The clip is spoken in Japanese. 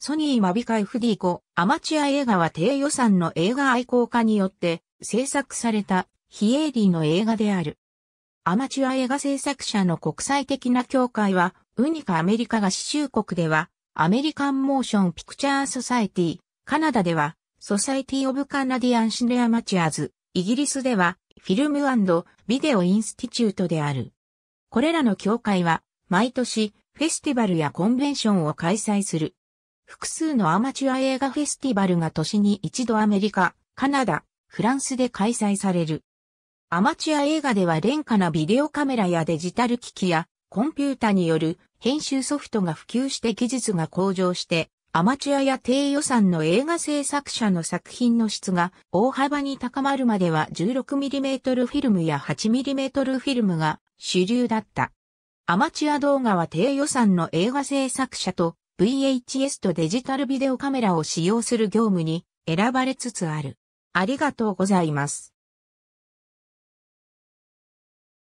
ソニーマビカ FD5 アマチュア映画は低予算の映画愛好家によって制作された非営利の映画である。アマチュア映画制作者の国際的な協会は、ウニカアメリカ合集国では、アメリカンモーションピクチャーソサイティ、カナダでは、ソサイティオブカナディアンシネアマチュアズ、イギリスでは、フィルムビデオインスティチュートである。これらの協会は、毎年、フェスティバルやコンベンションを開催する。複数のアマチュア映画フェスティバルが年に一度アメリカ、カナダ、フランスで開催される。アマチュア映画では廉価なビデオカメラやデジタル機器やコンピュータによる編集ソフトが普及して技術が向上して、アマチュアや低予算の映画制作者の作品の質が大幅に高まるまでは 16mm フィルムや 8mm フィルムが主流だった。アマチュア動画は低予算の映画制作者と VHS とデジタルビデオカメラを使用する業務に選ばれつつある。ありがとうございます。